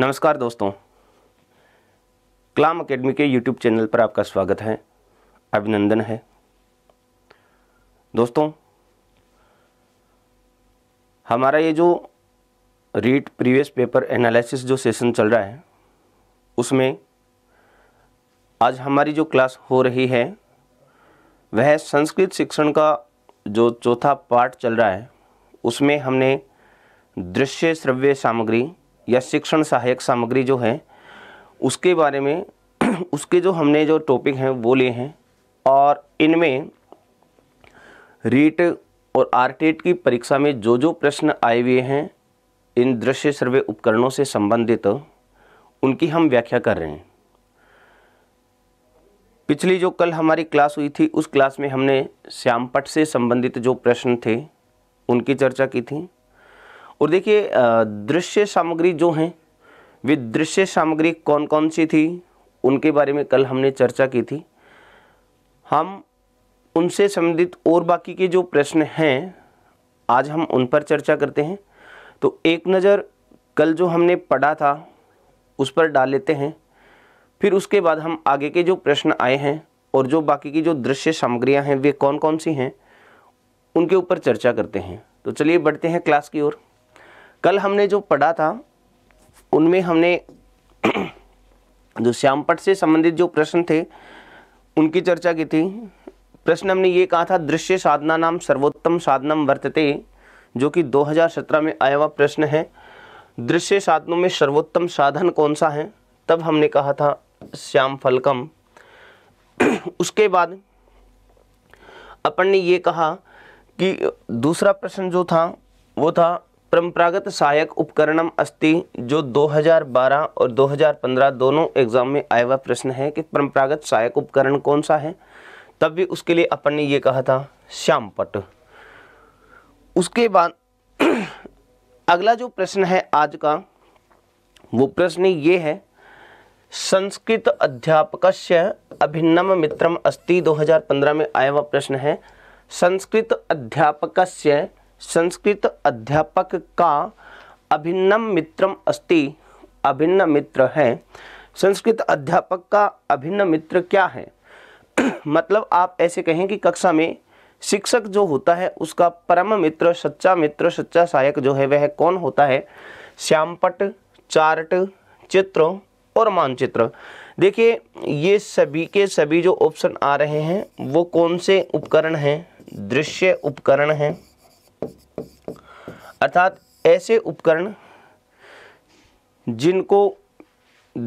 नमस्कार दोस्तों कलाम अकेडमी के यूट्यूब चैनल पर आपका स्वागत है अभिनंदन है दोस्तों हमारा ये जो रीट प्रीवियस पेपर एनालिसिस जो सेशन चल रहा है उसमें आज हमारी जो क्लास हो रही है वह संस्कृत शिक्षण का जो चौथा पार्ट चल रहा है उसमें हमने दृश्य श्रव्य सामग्री या शिक्षण सहायक सामग्री जो है उसके बारे में उसके जो हमने जो टॉपिक हैं वो लिए हैं और इनमें रीट और आरटेट की परीक्षा में जो जो प्रश्न आए हुए हैं इन दृश्य सर्वे उपकरणों से संबंधित उनकी हम व्याख्या कर रहे हैं पिछली जो कल हमारी क्लास हुई थी उस क्लास में हमने श्यामपट से संबंधित जो प्रश्न थे उनकी चर्चा की थी और देखिए दृश्य सामग्री जो हैं वे दृश्य सामग्री कौन कौन सी थी उनके बारे में कल हमने चर्चा की थी हम उनसे संबंधित और बाकी के जो प्रश्न हैं आज हम उन पर चर्चा करते हैं तो एक नज़र कल जो हमने पढ़ा था उस पर डाल लेते हैं फिर उसके बाद हम आगे के जो प्रश्न आए हैं और जो बाकी की जो दृश्य सामग्रियाँ हैं वे कौन कौन सी हैं उनके ऊपर चर्चा करते हैं तो चलिए बढ़ते हैं क्लास की ओर कल हमने जो पढ़ा था उनमें हमने जो श्यामपट से संबंधित जो प्रश्न थे उनकी चर्चा की थी प्रश्न हमने ये कहा था दृश्य साधना नाम सर्वोत्तम साधनम वर्तते जो कि 2017 में आया हुआ प्रश्न है दृश्य साधनों में सर्वोत्तम साधन कौन सा है तब हमने कहा था श्याम फलकम उसके बाद अपन ने ये कहा कि दूसरा प्रश्न जो था वो था परंपरागत सहायक उपकरणम अस्ति जो 2012 और 2015 दोनों एग्जाम में आया हुआ प्रश्न है कि परंपरागत सहायक उपकरण कौन सा है तब भी उसके लिए अपन ने ये कहा था श्यामपट उसके बाद अगला जो प्रश्न है आज का वो प्रश्न ये है संस्कृत अध्यापक अभिन्नम मित्रम अस्ति 2015 में आया हुआ प्रश्न है संस्कृत अध्यापक संस्कृत अध्यापक का अभिन्नम मित्रम अस्ति अभिन्न मित्र है संस्कृत अध्यापक का अभिन्न मित्र क्या है मतलब आप ऐसे कहें कि कक्षा में शिक्षक जो होता है उसका परम मित्र सच्चा मित्र सच्चा सहायक जो है वह कौन होता है श्यामपट चार्ट चित्र और मानचित्र देखिए ये सभी के सभी जो ऑप्शन आ रहे हैं वो कौन से उपकरण हैं दृश्य उपकरण हैं अर्थात ऐसे उपकरण जिनको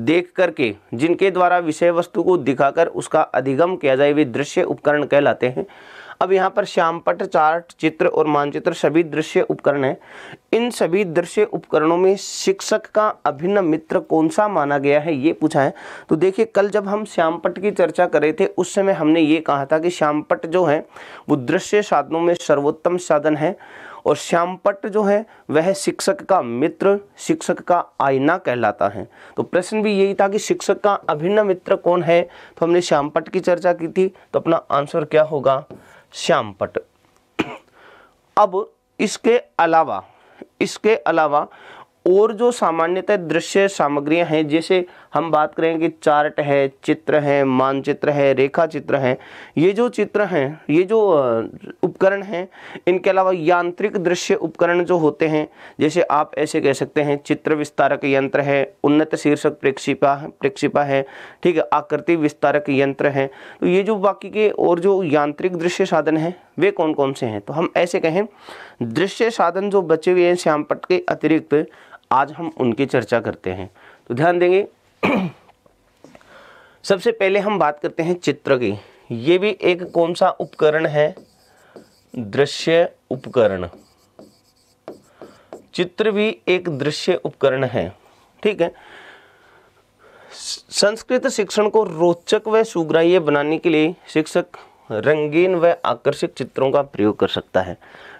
देख करके जिनके द्वारा विषय वस्तु को दिखाकर उसका अधिगम किया जाए वे दृश्य उपकरण कहलाते हैं अब यहाँ पर श्यामपट चार्ट चित्र और मानचित्र सभी दृश्य उपकरण हैं इन सभी दृश्य उपकरणों में शिक्षक का अभिन्न मित्र कौन सा माना गया है ये पूछा है तो देखिए कल जब हम श्यामपट की चर्चा कर रहे थे उस समय हमने ये कहा था कि श्यामपट जो है वो दृश्य साधनों में सर्वोत्तम साधन है और श्यामपट्ट जो है वह शिक्षक का मित्र शिक्षक का आईना कहलाता है तो प्रश्न भी यही था कि शिक्षक का अभिन्न मित्र कौन है तो हमने श्यामपट की चर्चा की थी तो अपना आंसर क्या होगा श्यामपट अब इसके अलावा इसके अलावा और जो सामान्यतः दृश्य सामग्रियां हैं जैसे हम बात करें कि चार्ट है चित्र है मानचित्र है रेखा चित्र है ये जो चित्र हैं ये जो उपकरण हैं इनके अलावा यांत्रिक दृश्य उपकरण जो होते हैं जैसे आप ऐसे कह सकते हैं चित्र विस्तारक यंत्र है उन्नत शीर्षक प्रेक्षिपा प्रेक्षिपा है ठीक है आकृति विस्तारक यंत्र है तो ये जो बाकी के और जो यांत्रिक दृश्य साधन हैं वे कौन कौन से हैं तो हम ऐसे कहें दृश्य साधन जो बचे हुए हैं श्यामपट के अतिरिक्त आज हम उनकी चर्चा करते हैं तो ध्यान देंगे सबसे पहले हम बात करते हैं चित्र की ये भी एक कौन सा उपकरण है दृश्य उपकरण चित्र भी एक दृश्य उपकरण है ठीक है संस्कृत शिक्षण को रोचक व सुग्राह्य बनाने के लिए शिक्षक रंगीन व आकर्षक चित्रों का प्रयोग कर सकता है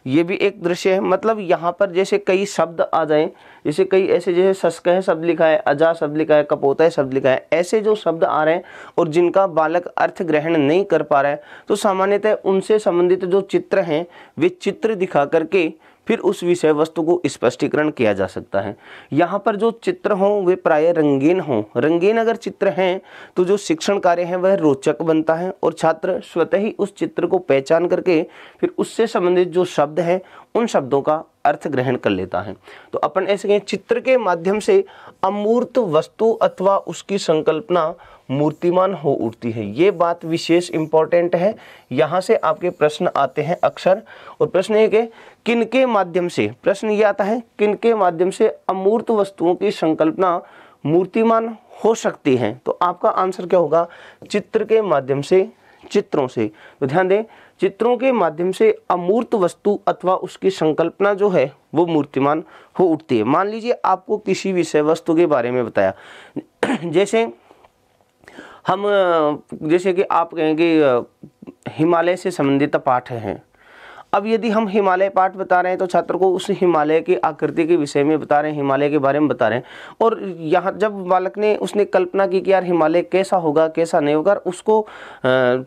ये भी एक दृश्य है मतलब यहाँ पर जैसे कई शब्द आ जाएं जैसे कई ऐसे जैसे सस्कह शब्द लिखा है अजा शब्द लिखा है कपोता शब्द लिखा है ऐसे जो शब्द आ रहे हैं और जिनका बालक अर्थ ग्रहण नहीं कर पा रहा है तो सामान्यतः उनसे संबंधित जो चित्र हैं वे चित्र दिखा करके फिर उस विषय वस्तु को स्पष्टीकरण किया जा सकता है यहाँ पर जो चित्र हों वे प्राय रंगीन हों रंगीन अगर चित्र हैं तो जो शिक्षण कार्य है वह रोचक बनता है और छात्र स्वतः ही उस चित्र को पहचान करके फिर उससे संबंधित जो शब्द हैं उन शब्दों का अर्थ ग्रहण कर लेता है तो अपन ऐसे कहें चित्र के माध्यम से अमूर्त वस्तु अथवा उसकी संकल्पना मूर्तिमान हो उठती है ये बात विशेष इंपॉर्टेंट है यहाँ से आपके प्रश्न आते हैं अक्सर और प्रश्न ये कि किन के माध्यम से प्रश्न ये आता है किन के माध्यम से अमूर्त वस्तुओं की संकल्पना मूर्तिमान हो सकती है तो आपका आंसर क्या होगा चित्र के माध्यम से चित्रों से तो ध्यान दें चित्रों के माध्यम से अमूर्त वस्तु अथवा उसकी संकल्पना जो है वो मूर्तिमान हो उठती है मान लीजिए आपको किसी विषय वस्तु के बारे में बताया जैसे हम जैसे कि आप कहेंगे हिमालय से संबंधित पाठ हैं अब यदि हम हिमालय पाठ बता रहे हैं तो छात्र को उस हिमालय की आकृति के विषय में बता रहे हैं हिमालय के बारे में बता रहे हैं और यहाँ जब बालक ने उसने कल्पना की कि यार हिमालय कैसा होगा कैसा नहीं होगा उसको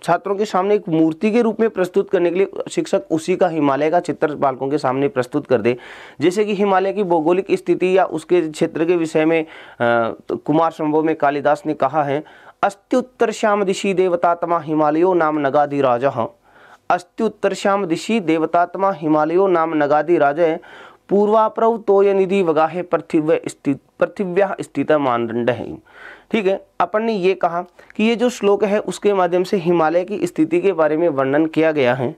छात्रों के सामने एक मूर्ति के रूप में प्रस्तुत करने के लिए शिक्षक उसी का हिमालय का चित्र बालकों के सामने प्रस्तुत कर दे जैसे कि हिमालय की भौगोलिक स्थिति या उसके क्षेत्र के विषय में तो कुमार संभव में कालिदास ने कहा है अस्त्युत्तर श्याम दिशी देवतात्मा हिमालयो नाम नगाधि राजा अस्त्युत्तरश्याम दिशी देवतात्मा हिमालयो नाम नगादि राजे पूर्वाप्रव तोय निधि वगाहे पृथिव्य स्थित पृथिव्या स्थित मानदंड है ठीक है अपन ने ये कहा कि ये जो श्लोक है उसके माध्यम से हिमालय की स्थिति के बारे में वर्णन किया गया है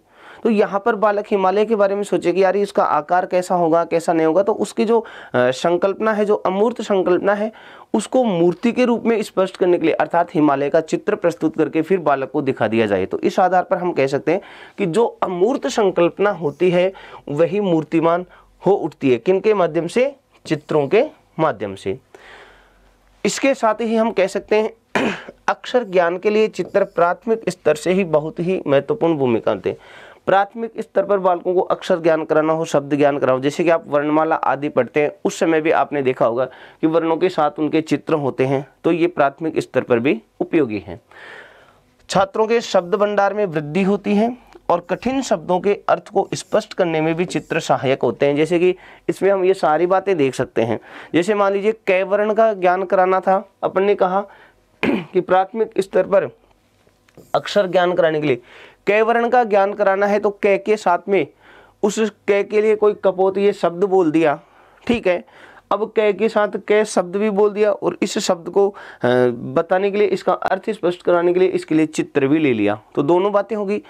तो यहाँ पर बालक हिमालय के बारे में सोचे कि यार इसका आकार कैसा होगा कैसा नहीं होगा तो उसकी जो संकल्पना है जो अमूर्त संकल्पना है उसको मूर्ति के रूप में स्पष्ट करने के लिए अर्थात हिमालय का चित्र प्रस्तुत करके फिर बालक को दिखा दिया जाए तो इस आधार पर हम कह सकते हैं कि जो अमूर्त संकल्पना होती है वही मूर्तिमान हो उठती है किन के माध्यम से चित्रों के माध्यम से इसके साथ ही हम कह सकते हैं अक्षर ज्ञान के लिए चित्र प्राथमिक स्तर से ही बहुत ही महत्वपूर्ण भूमिका होते हैं प्राथमिक स्तर पर बालकों को अक्षर ज्ञान कराना हो शब्द ज्ञान कराना हो जैसे कि आप वर्णमाला आदि पढ़ते हैं उस समय भी आपने देखा होगा कि वर्णों के साथ उनके चित्र होते हैं तो ये प्राथमिक स्तर पर भी उपयोगी हैं छात्रों के शब्द भंडार में वृद्धि होती है और कठिन शब्दों के अर्थ को स्पष्ट करने में भी चित्र सहायक होते हैं जैसे कि इसमें हम ये सारी बातें देख सकते हैं जैसे मान लीजिए कै वर्ण का ज्ञान कराना था अपन ने कहा कि प्राथमिक स्तर पर अक्षर ज्ञान कराने के लिए कै वर्ण का ज्ञान कराना है तो कै के साथ में उस कै के लिए कोई कपोत ये शब्द बोल दिया ठीक है अब कै के साथ कै शब्द भी बोल दिया और इस शब्द को बताने के लिए इसका अर्थ स्पष्ट कराने के लिए इसके लिए चित्र भी ले लिया तो दोनों बातें होगी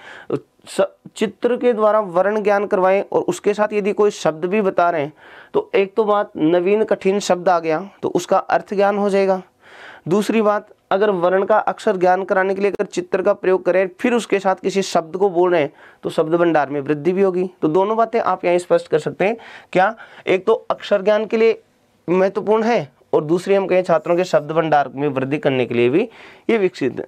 चित्र के द्वारा वर्ण ज्ञान करवाएं और उसके साथ यदि कोई शब्द भी बता रहे हैं तो एक तो बात नवीन कठिन शब्द आ गया तो उसका अर्थ ज्ञान हो जाएगा दूसरी बात अगर वर्ण का अक्षर ज्ञान कराने के लिए अगर चित्र का प्रयोग करें फिर उसके साथ किसी शब्द को बोल रहे हैं तो शब्द भंडार में वृद्धि भी होगी तो दोनों बातें आप यहाँ स्पष्ट कर सकते हैं क्या एक तो अक्षर ज्ञान के लिए महत्वपूर्ण है और दूसरी हम कहें छात्रों के शब्द भंडार में वृद्धि करने के लिए भी ये विकसित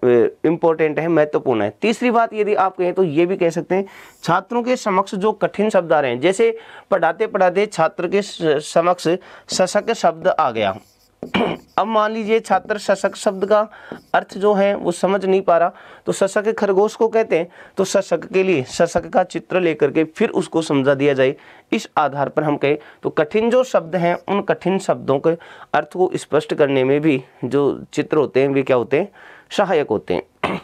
इंपॉर्टेंट है महत्वपूर्ण है तीसरी बात यदि आप कहें तो ये भी कह सकते हैं छात्रों के समक्ष जो कठिन शब्द आ रहे हैं जैसे पढ़ाते पढ़ाते छात्र के समक्ष सशक्त शब्द आ गया अब मान लीजिए छात्र शशक शब्द का अर्थ जो है वो समझ नहीं पा रहा तो सशक खरगोश को कहते हैं तो सशक के लिए सशक का चित्र लेकर के फिर उसको समझा दिया जाए इस आधार पर हम कहें तो कठिन जो शब्द हैं उन कठिन शब्दों के अर्थ को स्पष्ट करने में भी जो चित्र होते हैं वे क्या होते हैं सहायक होते हैं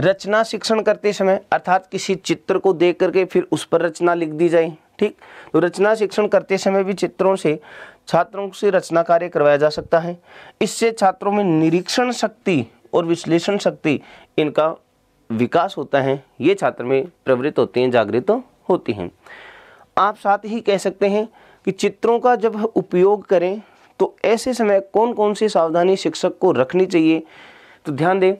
रचना शिक्षण करते समय अर्थात किसी चित्र को देख करके फिर उस पर रचना लिख दी जाए ठीक तो रचना शिक्षण करते समय भी चित्रों से छात्रों से रचना कार्य करवाया जा सकता है इससे छात्रों में निरीक्षण शक्ति और विश्लेषण शक्ति इनका विकास होता है ये छात्र में प्रवृत्त होते हैं जागृत होती हैं आप साथ ही कह सकते हैं कि चित्रों का जब उपयोग करें तो ऐसे समय कौन कौन सी सावधानी शिक्षक को रखनी चाहिए तो ध्यान दें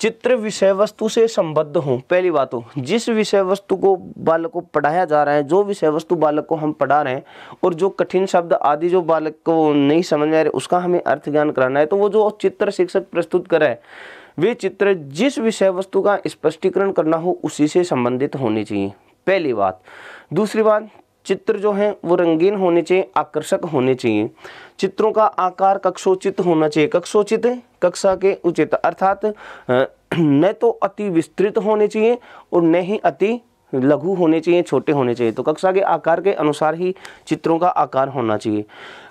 चित्र विषय वस्तु से संबद्ध हो पहली बात हो तो, जिस विषय वस्तु को बालक को पढ़ाया जा रहा है जो विषय वस्तु बालक को हम पढ़ा रहे हैं और जो कठिन शब्द आदि जो बालक को नहीं समझ में आ रहे उसका हमें अर्थ ज्ञान कराना है तो वो जो चित्र शिक्षक प्रस्तुत करे वे चित्र जिस विषय वस्तु का स्पष्टीकरण करना हो उसी से संबंधित होनी चाहिए पहली बात दूसरी बात चित्र जो हैं वो रंगीन होने चाहिए आकर्षक होने चाहिए चित्रों का आकार कक्षोचित होना चाहिए कक्षोचित कक्षा के उचित अर्थात न तो अति विस्तृत होने चाहिए और न ही अति लघु होने चाहिए छोटे होने चाहिए तो कक्षा के आकार के अनुसार ही चित्रों का आकार होना चाहिए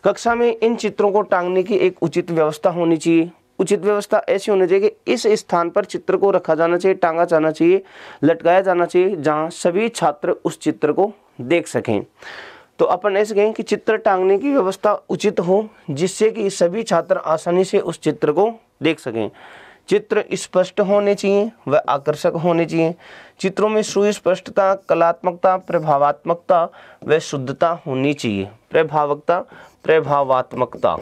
कक्षा में इन चित्रों को टांगने की एक उचित व्यवस्था होनी चाहिए उचित व्यवस्था ऐसी होनी चाहिए कि इस स्थान पर चित्र को रखा जाना चाहिए टांगा जाना चाहिए लटकाया जाना चाहिए जहाँ सभी छात्र उस चित्र को देख सकें तो अपन ऐसे कहें कि चित्र टांगने की व्यवस्था उचित हो जिससे कि सभी छात्र आसानी से उस चित्र को देख सकें चित्र स्पष्ट होने चाहिए व आकर्षक होने चाहिए चित्रों में सुस्पष्टता कलात्मकता प्रभावात्मकता व शुद्धता होनी चाहिए प्रभावकता प्रभावात्मकता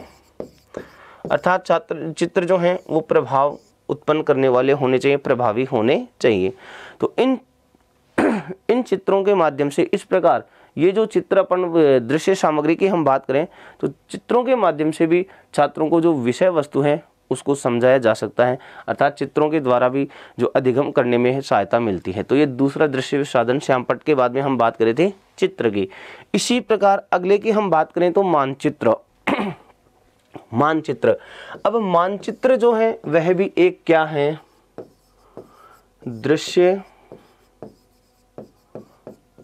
अर्थात छात्र चित्र जो हैं वो प्रभाव उत्पन्न करने वाले होने चाहिए प्रभावी होने चाहिए तो इन इन चित्रों के माध्यम से इस प्रकार ये जो चित्र अपन दृश्य सामग्री की हम बात करें तो चित्रों के माध्यम से भी छात्रों को जो विषय वस्तु है उसको समझाया जा सकता है अर्थात चित्रों के द्वारा भी जो अधिगम करने में सहायता मिलती है तो ये दूसरा दृश्य साधन श्यामपट के बाद में हम बात करें थे चित्र की इसी प्रकार अगले की हम बात करें तो मानचित्र मानचित्र अब मानचित्र जो है वह भी एक क्या है दृश्य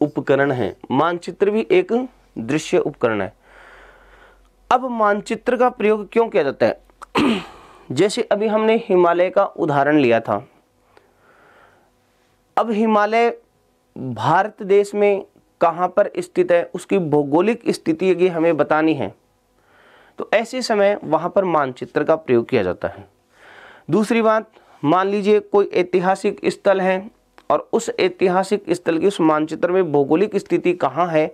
उपकरण है मानचित्र भी एक दृश्य उपकरण है अब मानचित्र का प्रयोग क्यों किया जाता है जैसे अभी हमने हिमालय का उदाहरण लिया था अब हिमालय भारत देश में कहां पर स्थित है उसकी भौगोलिक स्थिति यदि हमें बतानी है तो ऐसे समय वहां पर मानचित्र का प्रयोग किया जाता है दूसरी बात मान लीजिए कोई ऐतिहासिक स्थल है और उस ऐतिहासिक स्थल की उस मानचित्र में भौगोलिक स्थिति कहाँ है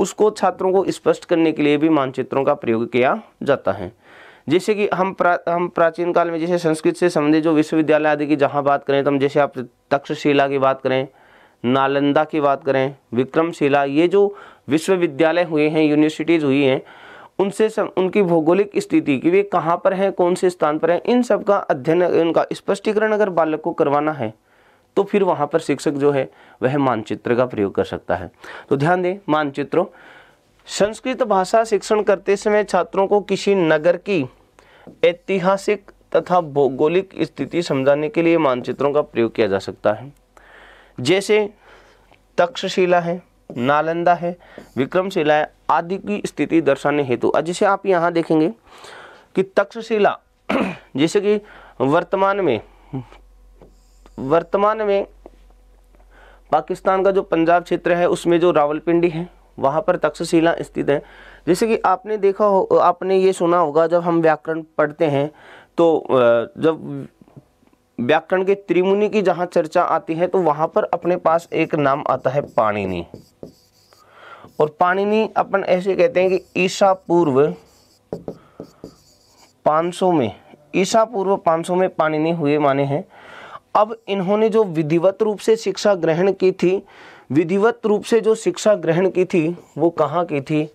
उसको छात्रों को स्पष्ट करने के लिए भी मानचित्रों का प्रयोग किया जाता है जैसे कि हम प्रा हम प्राचीन काल में जैसे संस्कृत से संबंधित जो विश्वविद्यालय आदि की जहाँ बात करें तो हम जैसे आप तक्षशिला की बात करें नालंदा की बात करें विक्रमशिला ये जो विश्वविद्यालय हुए हैं यूनिवर्सिटीज़ हुई हैं उनसे सब उनकी भौगोलिक स्थिति कि वे कहाँ पर हैं कौन से स्थान पर हैं इन सब का अध्ययन उनका स्पष्टीकरण अगर बालक को करवाना है तो फिर वहाँ पर शिक्षक जो है वह मानचित्र का प्रयोग कर सकता है तो ध्यान दें मानचित्रों संस्कृत भाषा शिक्षण करते समय छात्रों को किसी नगर की ऐतिहासिक तथा भौगोलिक स्थिति समझाने के लिए मानचित्रों का प्रयोग किया जा सकता है जैसे तक्षशिला है नालंदा है विक्रमशिला है आदि की स्थिति दर्शाने हेतु जैसे आप यहाँ देखेंगे कि तक्षशिला जैसे कि वर्तमान में वर्तमान में पाकिस्तान का जो पंजाब क्षेत्र है उसमें जो रावलपिंडी है वहाँ पर तक्षशिला स्थित है जैसे कि आपने देखा हो आपने ये सुना होगा जब हम व्याकरण पढ़ते हैं तो जब व्याकरण के त्रिमुनि की जहाँ चर्चा आती है तो वहाँ पर अपने पास एक नाम आता है पाणिनि और पाणिनि अपन ऐसे कहते हैं कि ईसा पूर्व 500 में ईसा पूर्व 500 में पाणिनि हुए माने हैं अब इन्होंने जो विधिवत रूप से शिक्षा ग्रहण की थी विधिवत रूप से जो शिक्षा ग्रहण की थी वो कहाँ की थी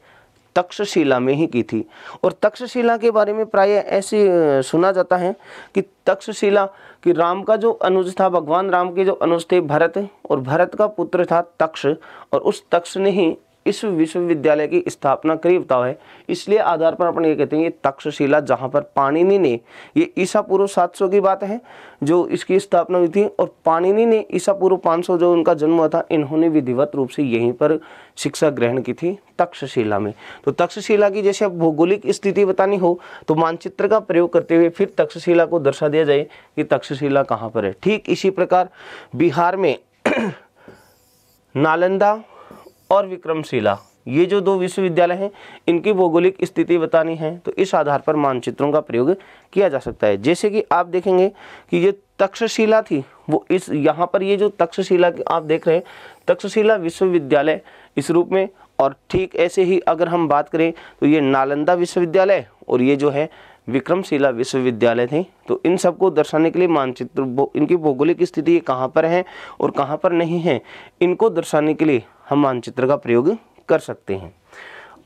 तक्षशिला में ही की थी और तक्षशिला के बारे में प्राय ऐसे सुना जाता है कि तक्षशिला कि राम का जो अनुज था भगवान राम के जो अनुज थे भरत और भरत का पुत्र था तक्ष और उस तक्ष ने ही इस विश्वविद्यालय की स्थापना करीब बताओ है इसलिए आधार पर अपन ये कहते हैं ये तक्षशिला जहाँ पर पाणिनि ने ये ईसा पूर्व 700 की बात है जो इसकी स्थापना हुई थी और पाणिनि ने ईसा पूर्व 500 जो उनका जन्म हुआ था इन्होंने विधिवत रूप से यहीं पर शिक्षा ग्रहण की थी तक्षशिला में तो तक्षशिला की जैसे भौगोलिक स्थिति बतानी हो तो मानचित्र का प्रयोग करते हुए फिर तक्षशिला को दर्शा दिया जाए कि तक्षशिला कहाँ पर है ठीक इसी प्रकार बिहार में नालंदा और विक्रमशिला ये जो दो विश्वविद्यालय हैं इनकी भौगोलिक स्थिति बतानी है तो इस आधार पर मानचित्रों का प्रयोग किया जा सकता है जैसे कि आप देखेंगे कि ये तक्षशिला थी वो इस यहाँ पर ये जो तक्षशिला आप देख रहे हैं तक्षशिला विश्वविद्यालय इस रूप में और ठीक ऐसे ही अगर हम बात करें तो ये नालंदा विश्वविद्यालय और ये जो है विक्रमशिला विश्वविद्यालय थे तो इन सबको दर्शाने के लिए मानचित्र इनकी भौगोलिक स्थिति कहाँ पर है और कहाँ पर नहीं है इनको दर्शाने के लिए हम मानचित्र का प्रयोग कर सकते हैं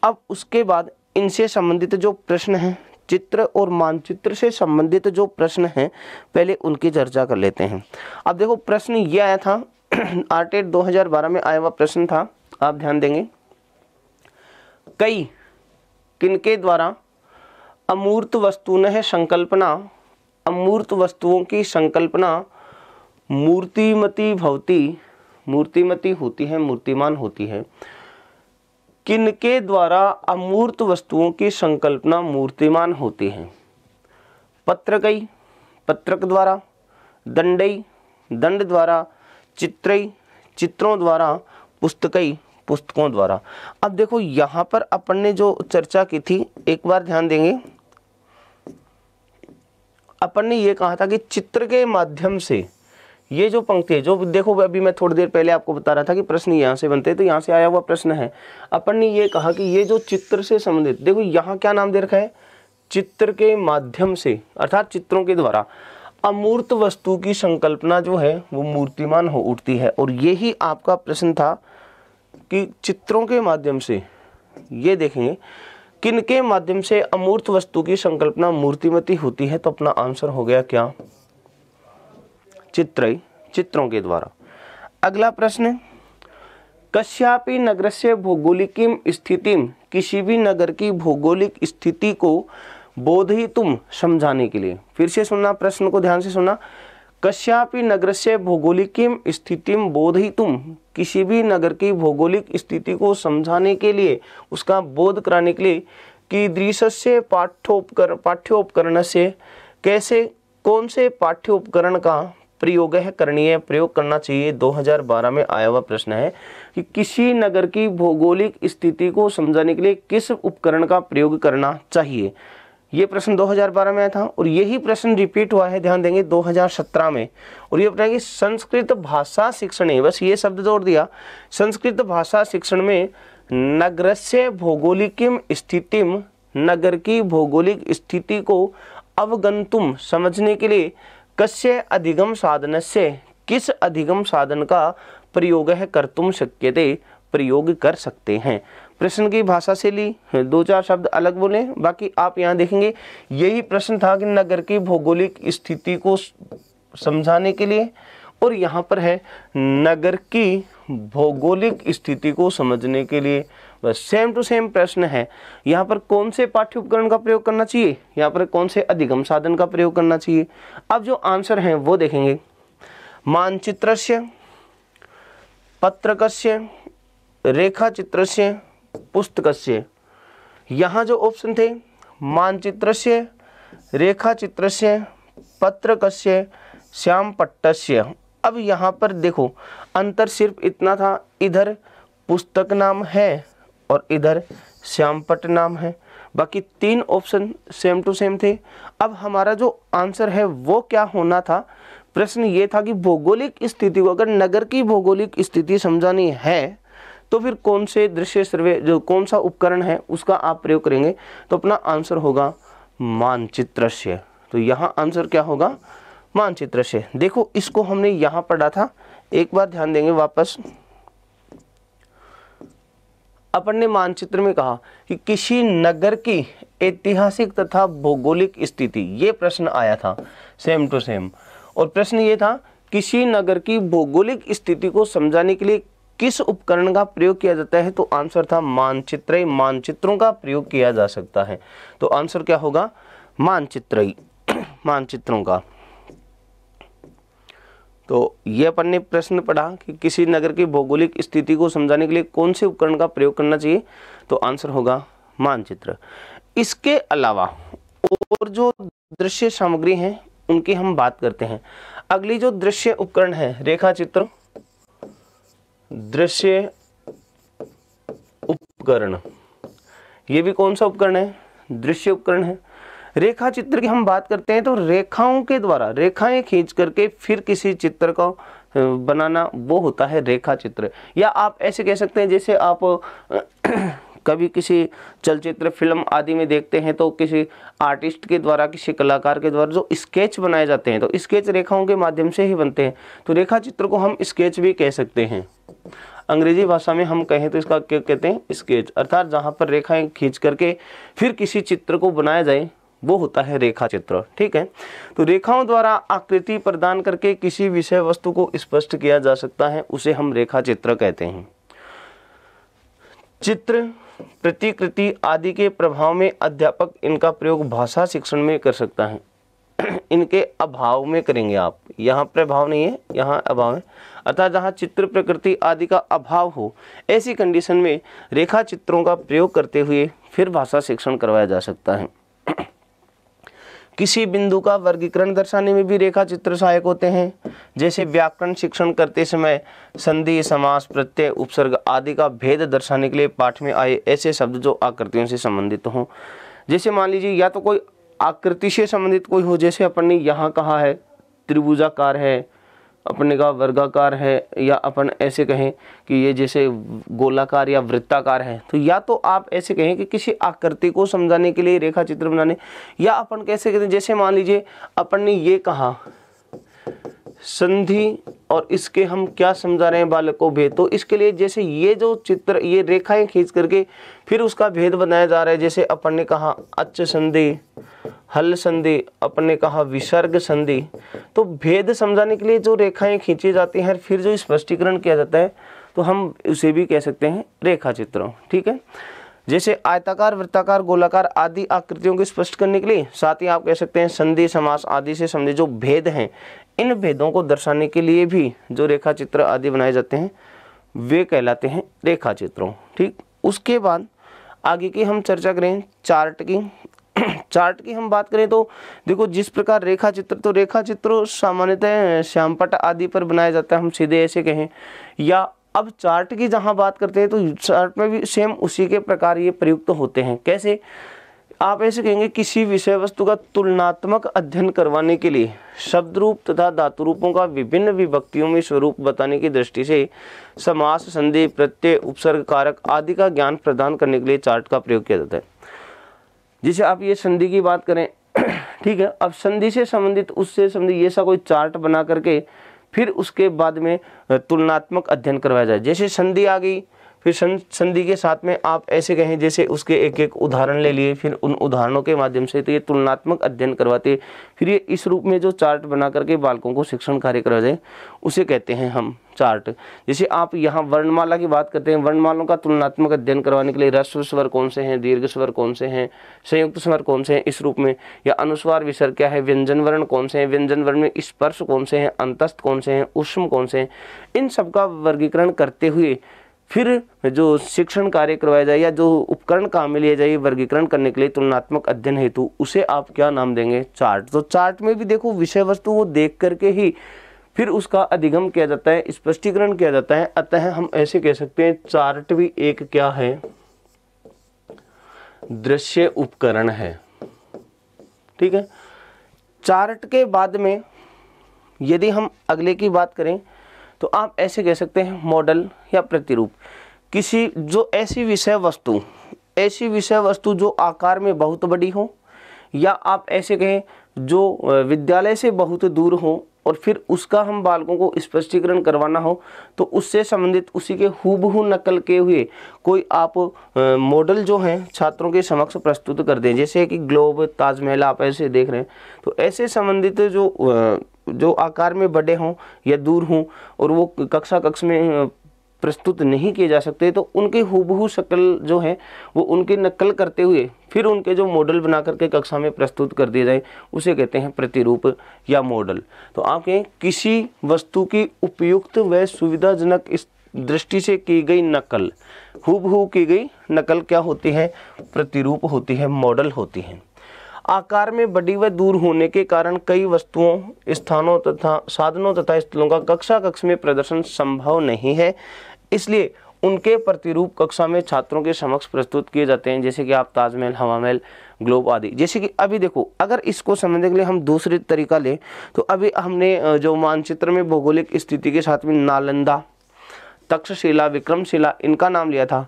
अब उसके बाद इनसे संबंधित जो प्रश्न हैं चित्र और मानचित्र से संबंधित जो प्रश्न हैं पहले उनकी चर्चा कर लेते हैं अब देखो प्रश्न ये आया था आर्टेट 2012 में आया हुआ प्रश्न था आप ध्यान देंगे कई किनके द्वारा अमूर्त वस्तुन संकल्पना अमूर्त वस्तुओं की संकल्पना मूर्तिमती भवती मूर्तिमती होती है मूर्तिमान होती है किनके द्वारा अमूर्त वस्तुओं की संकल्पना मूर्तिमान होती है पत्रकई पत्रक द्वारा दंडई दंड द्वारा चित्रई चित्रों द्वारा पुस्तकई पुस्तकों द्वारा अब देखो यहां पर अपन ने जो चर्चा की थी एक बार ध्यान देंगे अपन ने यह कहा था कि चित्र के माध्यम से ये जो पंक्ति है जो देखो अभी मैं थोड़ी देर पहले आपको बता रहा था कि प्रश्न यहाँ से बनते तो यहाँ से आया हुआ प्रश्न है अपन ने ये कहा कि ये जो चित्र से संबंधित देखो यहाँ क्या नाम दे रखा है चित्र के माध्यम से अर्थात चित्रों के द्वारा अमूर्त वस्तु की संकल्पना जो है वो मूर्तिमान हो उठती है और यही आपका प्रश्न था कि चित्रों के माध्यम से ये देखेंगे किनके माध्यम से अमूर्त वस्तु की संकल्पना मूर्तिमती होती है तो अपना आंसर हो गया क्या चित्र चित्रों के द्वारा अगला प्रश्न कश्यापी नगर से भौगोलिकीम स्थिति किसी भी नगर की भौगोलिक स्थिति को बोध ही तुम समझाने के लिए फिर से सुनना प्रश्न को ध्यान से सुनना कश्यापी नगर से भौगोलिकीम स्थिति बोध ही तुम किसी भी नगर की भौगोलिक स्थिति को समझाने के लिए उसका बोध कराने के लिए कि दृश्य से पाठ्योपकरण पाठ्योपकरण से कैसे कौन से पाठ्योपकरण का प्रयोग है करणीय प्रयोग करना चाहिए 2012 में आया हुआ प्रश्न है कि किसी नगर की भौगोलिक स्थिति को समझाने के लिए किस उपकरण का प्रयोग करना चाहिए ये प्रश्न 2012 में आया था और यही प्रश्न रिपीट हुआ है ध्यान देंगे 2017 में और ये बताएंगे संस्कृत भाषा शिक्षण है बस ये शब्द जोड़ दिया संस्कृत भाषा शिक्षण में नगर से भौगोलिकम स्थितिम नगर की भौगोलिक स्थिति को अवगंतुम समझने के लिए कस्य अधिगम साधन से किस अधिगम साधन का प्रयोग है कर तुम शक्यते प्रयोग कर सकते हैं प्रश्न की भाषा से ली दो चार शब्द अलग बोले बाकी आप यहाँ देखेंगे यही प्रश्न था कि नगर की भौगोलिक स्थिति को समझाने के लिए और यहाँ पर है नगर की भौगोलिक स्थिति को समझने के लिए बस सेम टू सेम प्रश्न है यहाँ पर कौन से पाठ्य उपकरण का प्रयोग करना चाहिए यहाँ पर कौन से अधिगम साधन का प्रयोग करना चाहिए अब जो आंसर है वो देखेंगे मानचित्र से पत्रक से चित्र से पुस्तक से यहाँ जो ऑप्शन थे मानचित्र से रेखा चित्र से पत्रक से श्याम पट्ट अब यहाँ पर देखो अंतर सिर्फ इतना था इधर पुस्तक नाम है और इधर श्यामपट नाम है बाकी तीन ऑप्शन सेम टू सेम थे अब हमारा जो आंसर है वो क्या होना था प्रश्न ये था कि भौगोलिक स्थिति को अगर नगर की भौगोलिक स्थिति समझानी है तो फिर कौन से दृश्य सर्वे जो कौन सा उपकरण है उसका आप प्रयोग करेंगे तो अपना आंसर होगा मानचित्र से तो यहाँ आंसर क्या होगा मानचित्र से देखो इसको हमने यहाँ पढ़ा था एक बार ध्यान देंगे वापस अपन ने मानचित्र में कहा कि किसी नगर की ऐतिहासिक तथा भौगोलिक स्थिति ये प्रश्न आया था सेम टू सेम और प्रश्न ये था किसी नगर की भौगोलिक स्थिति को समझाने के लिए किस उपकरण का प्रयोग किया जाता है तो आंसर था मानचित्र मानचित्रों का प्रयोग किया जा सकता है तो आंसर क्या होगा मानचित्र मानचित्रों का तो ये अपन ने प्रश्न पढ़ा कि किसी नगर की भौगोलिक स्थिति को समझाने के लिए कौन से उपकरण का प्रयोग करना चाहिए तो आंसर होगा मानचित्र इसके अलावा और जो दृश्य सामग्री हैं उनकी हम बात करते हैं अगली जो दृश्य उपकरण है रेखा चित्र दृश्य उपकरण ये भी कौन सा उपकरण है दृश्य उपकरण है रेखा चित्र की हम बात करते हैं तो रेखाओं के द्वारा रेखाएं खींच करके फिर किसी चित्र को बनाना वो होता है रेखा चित्र या आप ऐसे कह सकते हैं जैसे आप कभी किसी चलचित्र फिल्म आदि में देखते हैं तो किसी आर्टिस्ट के द्वारा किसी कलाकार के द्वारा जो स्केच बनाए जाते हैं तो स्केच रेखाओं के माध्यम से ही बनते हैं तो रेखा चित्र को हम स्केच भी कह सकते हैं अंग्रेजी भाषा में हम कहें तो इसका क्या कहते हैं स्केच अर्थात जहाँ पर रेखाएं खींच करके फिर किसी चित्र को बनाया जाए वो होता है रेखा चित्र ठीक है तो रेखाओं द्वारा आकृति प्रदान करके किसी विषय वस्तु को स्पष्ट किया जा सकता है उसे हम रेखा चित्र कहते हैं चित्र प्रतिकृति आदि के प्रभाव में अध्यापक इनका प्रयोग भाषा शिक्षण में कर सकता है इनके अभाव में करेंगे आप यहाँ प्रभाव नहीं है यहाँ अभाव है अर्थात जहाँ चित्र प्रकृति आदि का अभाव हो ऐसी कंडीशन में रेखा चित्रों का प्रयोग करते हुए फिर भाषा शिक्षण करवाया जा सकता है किसी बिंदु का वर्गीकरण दर्शाने में भी रेखा चित्र सहायक होते हैं जैसे व्याकरण शिक्षण करते समय संधि समास प्रत्यय उपसर्ग आदि का भेद दर्शाने के लिए पाठ में आए ऐसे शब्द जो आकृतियों से संबंधित हों जैसे मान लीजिए या तो कोई आकृति से संबंधित कोई हो जैसे अपन ने यहाँ कहा है त्रिभुजाकार है अपने का वर्गाकार है या अपन ऐसे कहें कि ये जैसे गोलाकार या वृत्ताकार है तो या तो आप ऐसे कहें कि किसी आकृति को समझाने के लिए रेखा चित्र बनाने या अपन कैसे कहते जैसे मान लीजिए अपन ने ये कहा संधि और इसके हम क्या समझा रहे हैं बालक को भेद तो इसके लिए जैसे ये जो चित्र ये रेखाएं खींच करके फिर उसका भेद बनाया जा रहा है जैसे अपन ने कहा अच्छ संधि हल संधि अपने कहा विसर्ग संधि तो भेद समझाने के लिए जो रेखाएं खींची जाती हैं फिर जो स्पष्टीकरण किया जाता है तो हम उसे भी कह सकते हैं रेखा चित्रों ठीक है जैसे आयताकार वृत्ताकार गोलाकार आदि आकृतियों को स्पष्ट करने के लिए साथ ही आप कह सकते हैं संधि समास आदि से समझे जो भेद हैं इन भेदों को दर्शाने के लिए भी जो रेखा चित्र आदि बनाए जाते हैं वे कहलाते हैं रेखा चित्रों ठीक उसके बाद आगे की हम चर्चा करें चार्ट की चार्ट की हम बात करें तो देखो जिस प्रकार रेखा चित्र तो रेखा चित्र सामान्यतः श्यामपट आदि पर बनाया जाता है हम सीधे ऐसे कहें या अब चार्ट की जहाँ बात करते हैं तो चार्ट में भी सेम उसी के प्रकार ये प्रयुक्त होते हैं कैसे आप ऐसे कहेंगे किसी विषय वस्तु का तुलनात्मक अध्ययन करवाने के लिए शब्द रूप तथा धातु रूपों का विभिन्न विभक्तियों में स्वरूप बताने की दृष्टि से समास संधि प्रत्यय उपसर्ग कारक आदि का ज्ञान प्रदान करने के लिए चार्ट का प्रयोग किया जाता है जैसे आप ये संधि की बात करें ठीक है अब संधि से संबंधित उससे संबंधित ये सा कोई चार्ट बना करके फिर उसके बाद में तुलनात्मक अध्ययन करवाया जाए जैसे संधि आ गई फिर संधि के साथ में आप ऐसे कहें जैसे उसके एक एक उदाहरण ले लिए फिर उन उदाहरणों के माध्यम से तो ये तुलनात्मक अध्ययन करवाते फिर ये इस रूप में जो चार्ट बना करके बालकों को शिक्षण कार्य करवा जाए उसे कहते हैं हम चार्ट जैसे आप यहाँ वर्णमाला की बात करते हैं वर्णमालों का तुलनात्मक अध्ययन करवाने के लिए रस्व स्वर कौन से हैं दीर्घ स्वर कौन से हैं संयुक्त स्वर कौन से हैं इस रूप में या अनुस्वार विसर क्या है व्यंजन वर्ण कौन से हैं व्यंजन वर्ण में स्पर्श कौन से हैं अंतस्थ कौन से हैं उष्म कौन से हैं इन सब का वर्गीकरण करते हुए फिर जो शिक्षण कार्य करवाया जाए या जो उपकरण काम में लिया जाए वर्गीकरण करने के लिए तुलनात्मक अध्ययन हेतु उसे आप क्या नाम देंगे चार्ट तो चार्ट में भी देखो विषय वस्तु वो देख करके ही फिर उसका अधिगम किया जाता है स्पष्टीकरण किया जाता है अतः हम ऐसे कह सकते हैं चार्ट भी एक क्या है दृश्य उपकरण है ठीक है चार्ट के बाद में यदि हम अगले की बात करें तो आप ऐसे कह सकते हैं मॉडल या प्रतिरूप किसी जो ऐसी विषय वस्तु ऐसी विषय वस्तु जो आकार में बहुत बड़ी हो या आप ऐसे कहें जो विद्यालय से बहुत दूर हो और फिर उसका हम बालकों को स्पष्टीकरण करवाना हो तो उससे संबंधित उसी के हूबहू नकल के हुए कोई आप मॉडल जो हैं छात्रों के समक्ष प्रस्तुत कर दें जैसे कि ग्लोब ताजमहल आप ऐसे देख रहे हैं तो ऐसे संबंधित जो जो आकार में बड़े हों या दूर हों और वो कक्षा कक्ष में प्रस्तुत नहीं किए जा सकते तो उनके हूबहू शक्ल जो है वो उनकी नकल करते हुए फिर उनके जो मॉडल बना करके कक्षा में प्रस्तुत कर दिए जाए उसे कहते हैं प्रतिरूप या मॉडल तो आप कहें किसी वस्तु की उपयुक्त व सुविधाजनक इस दृष्टि से की गई नकल हूबहू की गई नकल क्या होती है प्रतिरूप होती है मॉडल होती है आकार में बड़ी व दूर होने के कारण कई वस्तुओं स्थानों तथा साधनों तथा स्थलों का कक्षा कक्ष में प्रदर्शन संभव नहीं है इसलिए उनके प्रतिरूप कक्षा में छात्रों के समक्ष प्रस्तुत किए जाते हैं जैसे कि आप ताजमहल हवा महल ग्लोब आदि जैसे कि अभी देखो अगर इसको समझने के लिए हम दूसरे तरीका लें तो अभी हमने जो मानचित्र में भौगोलिक स्थिति के साथ में नालंदा तक्षशिला विक्रमशिला इनका नाम लिया था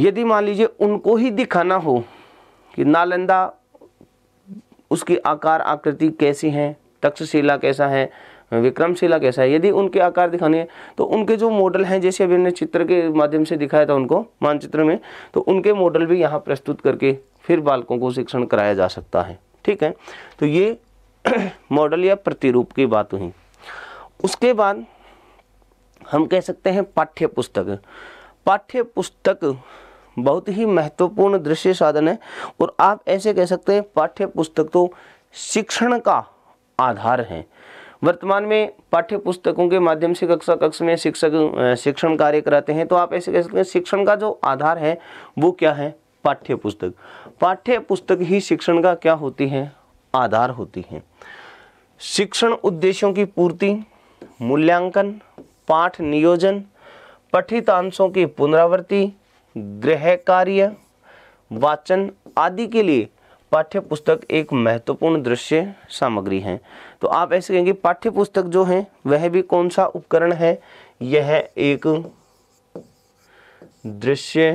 यदि मान लीजिए उनको ही दिखाना हो कि नालंदा उसकी आकार आकृति कैसी है तक्षशिला कैसा है विक्रमशिला कैसा है यदि उनके आकार दिखाने हैं तो उनके जो मॉडल हैं जैसे अभी हमने चित्र के माध्यम से दिखाया था उनको मानचित्र में तो उनके मॉडल भी यहाँ प्रस्तुत करके फिर बालकों को शिक्षण कराया जा सकता है ठीक है तो ये मॉडल या प्रतिरूप की बात हुई उसके बाद हम कह सकते हैं पाठ्य पुस्तक पाठ्य पुस्तक बहुत ही महत्वपूर्ण दृश्य साधन है और आप ऐसे कह सकते हैं पाठ्य पुस्तक तो शिक्षण का आधार है वर्तमान में पाठ्य पुस्तकों के माध्यम से कक्षा कक्ष में शिक्षक शिक्षण कार्य कराते हैं तो आप ऐसे कह सकते हैं शिक्षण का जो आधार है वो क्या है पाठ्य पुस्तक पाठ्य पुस्तक ही शिक्षण का क्या होती है आधार होती है शिक्षण उद्देश्यों की पूर्ति मूल्यांकन पाठ नियोजन पठितांशों की पुनरावृत्ति गृह कार्य वाचन आदि के लिए पाठ्य पुस्तक एक महत्वपूर्ण दृश्य सामग्री है तो आप ऐसे कहेंगे पाठ्य पुस्तक जो है वह भी कौन सा उपकरण है यह एक दृश्य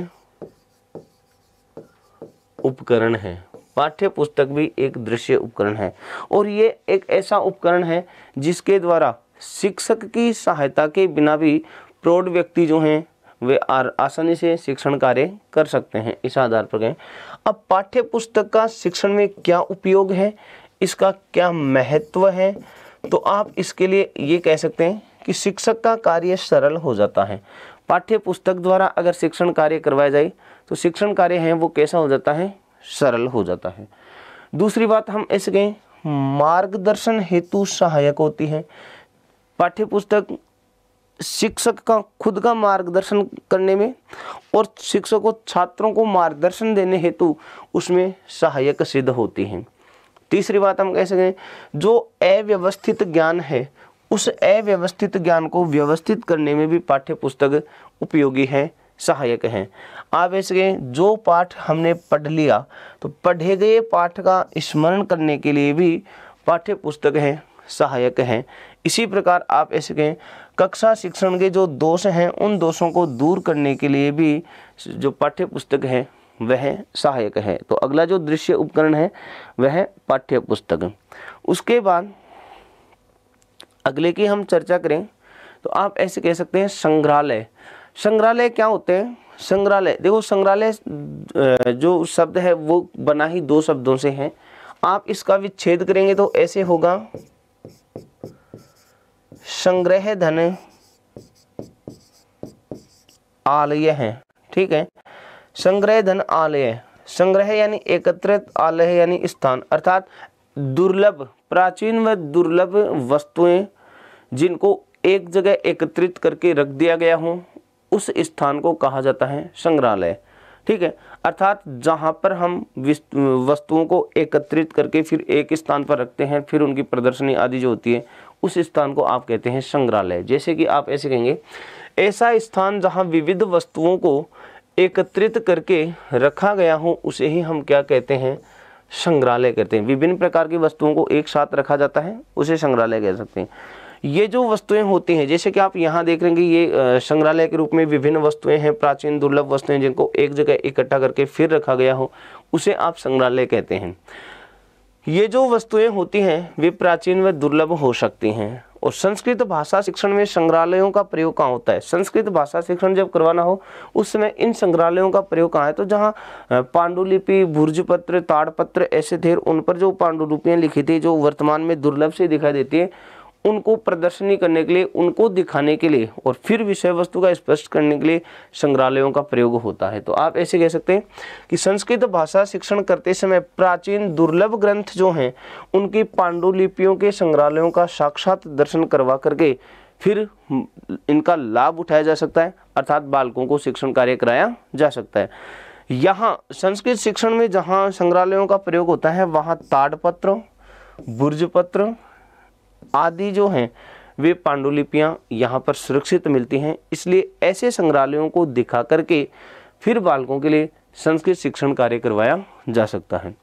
उपकरण है पाठ्य पुस्तक भी एक दृश्य उपकरण है और ये एक ऐसा उपकरण है जिसके द्वारा शिक्षक की सहायता के बिना भी प्रौढ़ व्यक्ति जो हैं वे आसानी से शिक्षण कार्य कर सकते हैं इस आधार पर गए अब पाठ्य पुस्तक का शिक्षण में क्या उपयोग है इसका क्या महत्व है तो आप इसके लिए ये कह सकते हैं कि शिक्षक का कार्य सरल हो जाता है पाठ्य पुस्तक द्वारा अगर शिक्षण कार्य करवाया जाए तो शिक्षण कार्य है वो कैसा हो जाता है सरल हो जाता है दूसरी बात हम ऐसे कहें मार्गदर्शन हेतु सहायक होती है पाठ्य पुस्तक शिक्षक का खुद का मार्गदर्शन करने में और शिक्षक को छात्रों को मार्गदर्शन देने हेतु उसमें सहायक सिद्ध होती हैं तीसरी बात हम कह सकें जो अव्यवस्थित ज्ञान है उस अव्यवस्थित ज्ञान को व्यवस्थित करने में भी पाठ्य पुस्तक उपयोगी है सहायक हैं आप ऐसे जो पाठ हमने पढ़ लिया तो पढ़े गए पाठ का स्मरण करने के लिए भी पाठ्य पुस्तक हैं सहायक हैं इसी प्रकार आप ऐसे कहें कक्षा शिक्षण के जो दोष हैं उन दोषों को दूर करने के लिए भी जो पाठ्य पुस्तक है वह सहायक है तो अगला जो दृश्य उपकरण है वह पाठ्य पुस्तक उसके बाद अगले की हम चर्चा करें तो आप ऐसे कह सकते हैं संग्रहालय संग्रहालय क्या होते हैं संग्रहालय देखो संग्रहालय जो शब्द है वो बना ही दो शब्दों से है आप इसका विच्छेद करेंगे तो ऐसे होगा संग्रह धन आलय है ठीक है संग्रह धन आलय संग्रह यानी एकत्रित आलय यानी स्थान अर्थात दुर्लभ प्राचीन व दुर्लभ वस्तुएं जिनको एक जगह एकत्रित करके रख दिया गया हो उस स्थान को कहा जाता है संग्रहालय ठीक है अर्थात जहाँ पर हम वस्तुओं को एकत्रित करके फिर एक स्थान पर रखते हैं फिर उनकी प्रदर्शनी आदि जो होती है उस स्थान को आप कहते हैं संग्रहालय जैसे कि आप ऐसे कहेंगे ऐसा स्थान जहाँ विविध वस्तुओं को एकत्रित करके रखा गया हो उसे ही हम क्या कहते हैं संग्रहालय कहते हैं विभिन्न प्रकार की वस्तुओं को एक साथ रखा जाता है उसे संग्रहालय कह सकते हैं ये जो वस्तुएं होती हैं जैसे कि आप यहाँ देख रहे हैं कि ये संग्रहालय के रूप में विभिन्न वस्तुएं हैं प्राचीन दुर्लभ वस्तुएं जिनको एक जगह इकट्ठा करके फिर रखा गया हो उसे आप संग्रहालय कहते हैं ये जो वस्तुएं होती हैं वे प्राचीन व दुर्लभ हो सकती हैं और संस्कृत भाषा शिक्षण में संग्रहालयों का प्रयोग कहाँ होता है संस्कृत भाषा शिक्षण जब करवाना हो उस समय इन संग्रहालयों का प्रयोग कहाँ है तो जहाँ पांडुलिपि भुर्जपत्र ताड़पत्र ऐसे थे उन पर जो पांडुलिपियाँ लिखी थी जो वर्तमान में दुर्लभ से दिखाई देती है उनको प्रदर्शनी करने के लिए उनको दिखाने के लिए और फिर विषय वस्तु का स्पष्ट करने के लिए संग्रहालयों का प्रयोग होता है तो आप ऐसे कह सकते हैं कि संस्कृत भाषा शिक्षण करते समय प्राचीन दुर्लभ ग्रंथ जो हैं उनकी पांडुलिपियों के संग्रहालयों का साक्षात दर्शन करवा करके फिर इनका लाभ उठाया जा सकता है अर्थात बालकों को शिक्षण कार्य कराया जा सकता है यहाँ संस्कृत शिक्षण में जहाँ संग्रहालयों का प्रयोग होता है वहाँ ताड़पत्र बुर्ज पत्र आदि जो हैं वे पांडुलिपियाँ यहाँ पर सुरक्षित मिलती हैं इसलिए ऐसे संग्रहालयों को दिखा करके फिर बालकों के लिए संस्कृत शिक्षण कार्य करवाया जा सकता है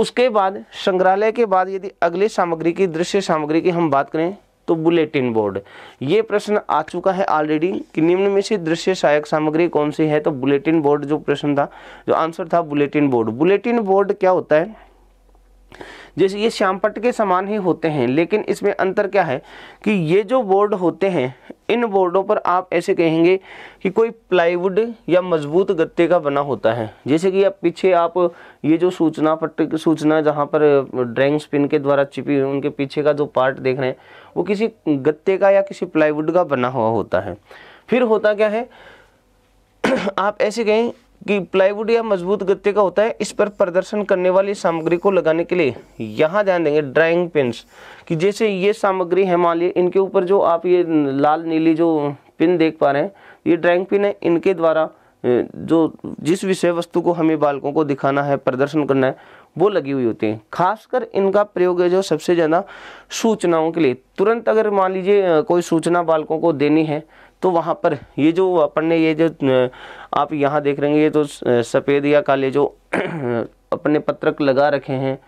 उसके बाद संग्रहालय के बाद यदि अगले सामग्री की दृश्य सामग्री की हम बात करें तो बुलेटिन बोर्ड ये प्रश्न आ चुका है ऑलरेडी कि निम्न में से दृश्य सहायक सामग्री कौन सी है तो बुलेटिन बोर्ड जो प्रश्न था जो आंसर था बुलेटिन बोर्ड बुलेटिन बोर्ड क्या होता है जैसे ये श्यामपट के समान ही होते हैं लेकिन इसमें अंतर क्या है कि ये जो बोर्ड होते हैं इन बोर्डों पर आप ऐसे कहेंगे कि कोई प्लाईवुड या मजबूत गत्ते का बना होता है जैसे कि आप पीछे आप ये जो सूचना पट्ट सूचना जहाँ पर ड्राइंग स्पिन के द्वारा छिपी हुई उनके पीछे का जो पार्ट देख रहे हैं वो किसी गत्ते का या किसी प्लाईवुड का बना हुआ होता है फिर होता क्या है आप ऐसे कहें कि प्लाईवुड या मजबूत गत्ते का होता है इस पर प्रदर्शन करने वाली सामग्री को लगाने के लिए यहाँ ध्यान देंगे ड्राइंग पिंस कि जैसे ये सामग्री है मान इनके ऊपर जो आप ये लाल नीली जो पिन देख पा रहे हैं ये ड्राइंग पिन है इनके द्वारा जो जिस विषय वस्तु को हमें बालकों को दिखाना है प्रदर्शन करना है वो लगी हुई होती है खासकर इनका प्रयोग है जो सबसे ज़्यादा सूचनाओं के लिए तुरंत अगर मान लीजिए कोई सूचना बालकों को देनी है तो वहाँ पर ये जो अपन ने ये जो आप यहाँ देख रहे हैं ये तो सफ़ेद या काले जो अपने पत्रक लगा रखे हैं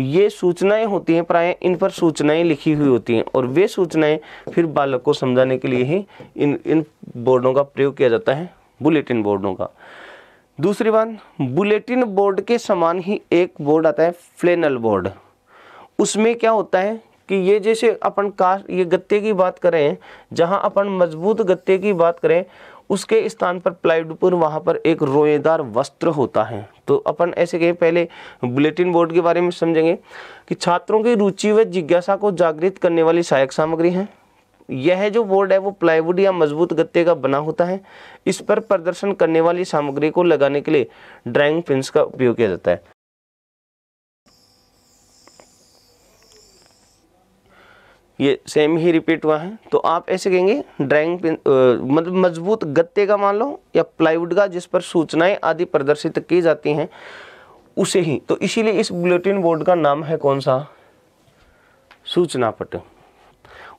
ये सूचनाएं होती हैं प्राय इन पर सूचनाएं लिखी हुई होती हैं और वे सूचनाएं फिर बालक को समझाने के लिए ही इन इन बोर्डों का प्रयोग किया जाता है बुलेटिन बोर्डों का दूसरी बात बुलेटिन बोर्ड के समान ही एक बोर्ड आता है फ्लेनल बोर्ड उसमें क्या होता है कि ये जैसे अपन कास्ट ये गत्ते की बात करें जहाँ अपन मजबूत गत्ते की बात करें उसके स्थान पर प्लाईवुड वहाँ पर एक रोएदार वस्त्र होता है तो अपन ऐसे कहें पहले बुलेटिन बोर्ड के बारे में समझेंगे कि छात्रों की रुचि व जिज्ञासा को जागृत करने वाली सहायक सामग्री है यह जो बोर्ड है वो प्लाईवुड या मजबूत गत्ते का बना होता है इस पर प्रदर्शन करने वाली सामग्री को लगाने के लिए ड्राइंग पिंस का उपयोग किया जाता है ये सेम ही रिपीट हुआ है तो आप ऐसे कहेंगे ड्राइंग पिन मतलब मजबूत गत्ते का मान लो या प्लाईवुड का जिस पर सूचनाएं आदि प्रदर्शित की जाती हैं उसे ही तो इसीलिए इस बुलेटिन बोर्ड का नाम है कौन सा सूचना पट